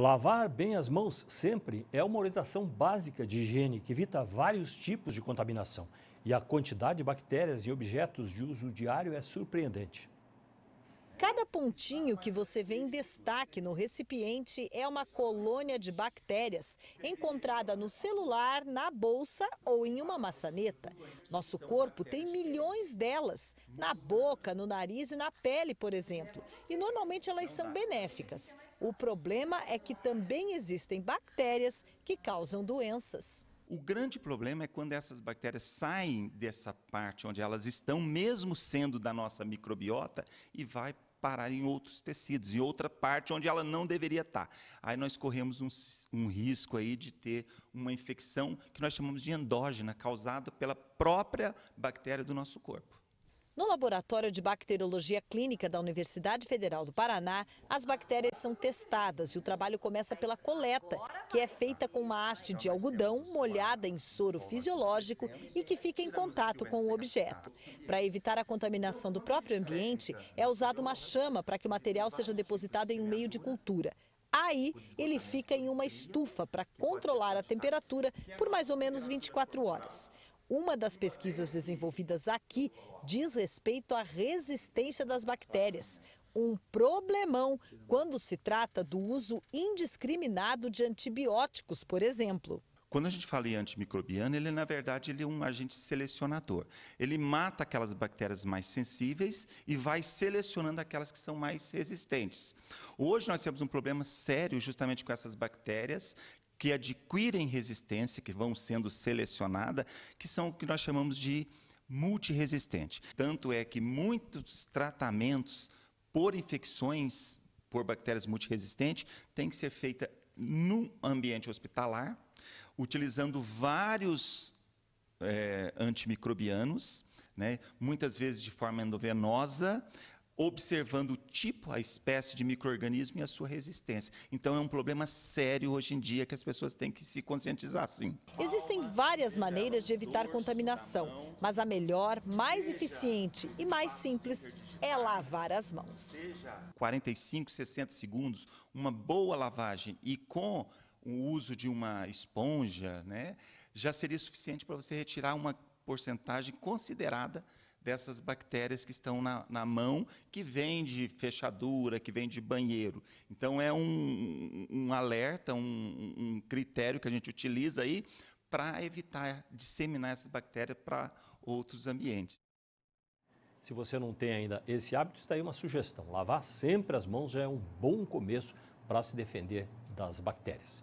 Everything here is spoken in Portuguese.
Lavar bem as mãos sempre é uma orientação básica de higiene que evita vários tipos de contaminação. E a quantidade de bactérias em objetos de uso diário é surpreendente. Cada pontinho que você vê em destaque no recipiente é uma colônia de bactérias encontrada no celular, na bolsa ou em uma maçaneta. Nosso corpo tem milhões delas, na boca, no nariz e na pele, por exemplo. E normalmente elas são benéficas. O problema é que também existem bactérias que causam doenças. O grande problema é quando essas bactérias saem dessa parte onde elas estão, mesmo sendo da nossa microbiota, e vai parar em outros tecidos, em outra parte onde ela não deveria estar. Tá. Aí nós corremos um, um risco aí de ter uma infecção que nós chamamos de endógena, causada pela própria bactéria do nosso corpo. No Laboratório de Bacteriologia Clínica da Universidade Federal do Paraná, as bactérias são testadas e o trabalho começa pela coleta, que é feita com uma haste de algodão molhada em soro fisiológico e que fica em contato com o objeto. Para evitar a contaminação do próprio ambiente, é usada uma chama para que o material seja depositado em um meio de cultura. Aí ele fica em uma estufa para controlar a temperatura por mais ou menos 24 horas. Uma das pesquisas desenvolvidas aqui diz respeito à resistência das bactérias, um problemão quando se trata do uso indiscriminado de antibióticos, por exemplo. Quando a gente fala em antimicrobiano, ele na verdade ele é um agente selecionador. Ele mata aquelas bactérias mais sensíveis e vai selecionando aquelas que são mais resistentes. Hoje nós temos um problema sério justamente com essas bactérias que adquirem resistência, que vão sendo selecionadas, que são o que nós chamamos de multiresistente. Tanto é que muitos tratamentos por infecções por bactérias multiresistentes têm que ser feita no ambiente hospitalar, utilizando vários é, antimicrobianos, né, muitas vezes de forma endovenosa, observando o tipo, a espécie de microorganismo e a sua resistência. Então é um problema sério hoje em dia que as pessoas têm que se conscientizar sim. Existem várias maneiras de evitar contaminação, mas a melhor, mais eficiente e mais simples é lavar as mãos. 45, 60 segundos, uma boa lavagem e com o uso de uma esponja, né, já seria suficiente para você retirar uma porcentagem considerada dessas bactérias que estão na, na mão, que vem de fechadura, que vem de banheiro. Então, é um, um alerta, um, um critério que a gente utiliza aí para evitar disseminar essas bactérias para outros ambientes. Se você não tem ainda esse hábito, está aí uma sugestão. Lavar sempre as mãos é um bom começo para se defender das bactérias.